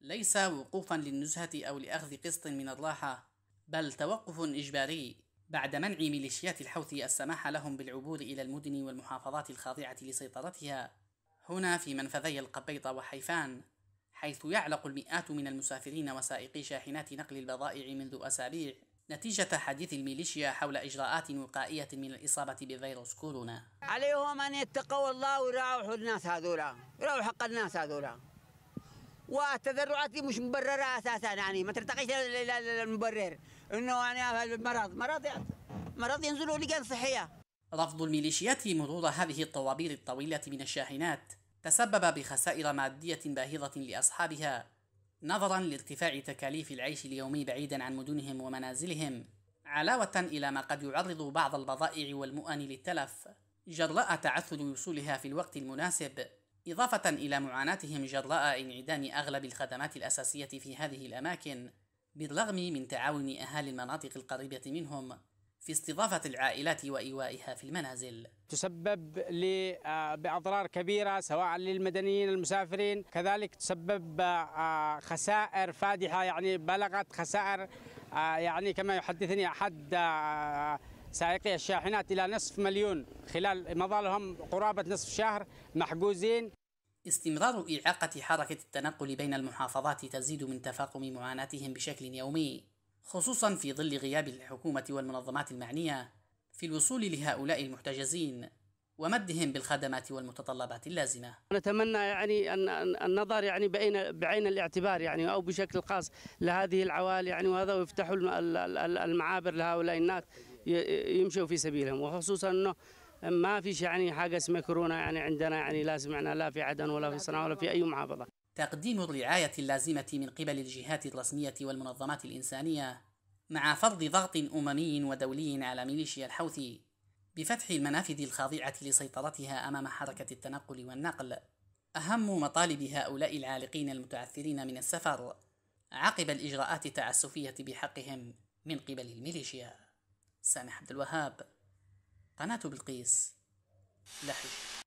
ليس وقوفا للنزهة أو لأخذ قسط من الراحة بل توقف إجباري بعد منع ميليشيات الحوثي السماح لهم بالعبور إلى المدن والمحافظات الخاضعة لسيطرتها هنا في منفذي القبيط وحيفان حيث يعلق المئات من المسافرين وسائقي شاحنات نقل البضائع منذ أسابيع نتيجة حديث الميليشيا حول إجراءات وقائية من الإصابة بفيروس كورونا عليهم أن يتقوا الله ويراوحوا الناس هذولا يراوحوا حق الناس هذولا والتذرعات دي مش مبرره اساسا يعني ما ترتقيش للمبرر انه يعني المرض مرض يعني- مرض ينزلوا لجان صحيه رفض الميليشيات مرور هذه الطوابير الطويله من الشاحنات تسبب بخسائر ماديه باهظه لاصحابها نظرا لارتفاع تكاليف العيش اليومي بعيدا عن مدنهم ومنازلهم علاوه الى ما قد يعرض بعض البضائع والمؤن للتلف جراء تعثر وصولها في الوقت المناسب إضافة إلى معاناتهم جراء انعدام أغلب الخدمات الأساسية في هذه الأماكن، بالرغم من تعاون أهالي المناطق القريبة منهم في استضافة العائلات وإيوائها في المنازل تسبب آه، بأضرار كبيرة سواء للمدنيين المسافرين كذلك تسبب آه، آه، خسائر فادحة يعني بلغت خسائر يعني كما يحدثني أحد سائقي الشاحنات إلى نصف مليون خلال مظالهم قرابة نصف شهر محجوزين استمرار إعاقة حركة التنقل بين المحافظات تزيد من تفاقم معاناتهم بشكل يومي خصوصا في ظل غياب الحكومة والمنظمات المعنية في الوصول لهؤلاء المحتجزين ومدهم بالخدمات والمتطلبات اللازمه. نتمنى يعني ان النظر يعني بعين بعين الاعتبار يعني او بشكل خاص لهذه العوائل يعني وهذا ويفتحوا المعابر لهؤلاء الناس يمشوا في سبيلهم وخصوصا انه ما فيش يعني حاجه اسمها كورونا يعني عندنا يعني لا سمعنا لا في عدن ولا في صنعاء ولا في اي محافظه. تقديم الرعايه اللازمه من قبل الجهات الرسميه والمنظمات الانسانيه مع فرض ضغط اممي ودولي على ميليشيا الحوثي بفتح المنافذ الخاضعه لسيطرتها امام حركه التنقل والنقل اهم مطالب هؤلاء العالقين المتعثرين من السفر عقب الاجراءات التعسفيه بحقهم من قبل الميليشيا سامح عبد الوهاب قناة بلقيس لحي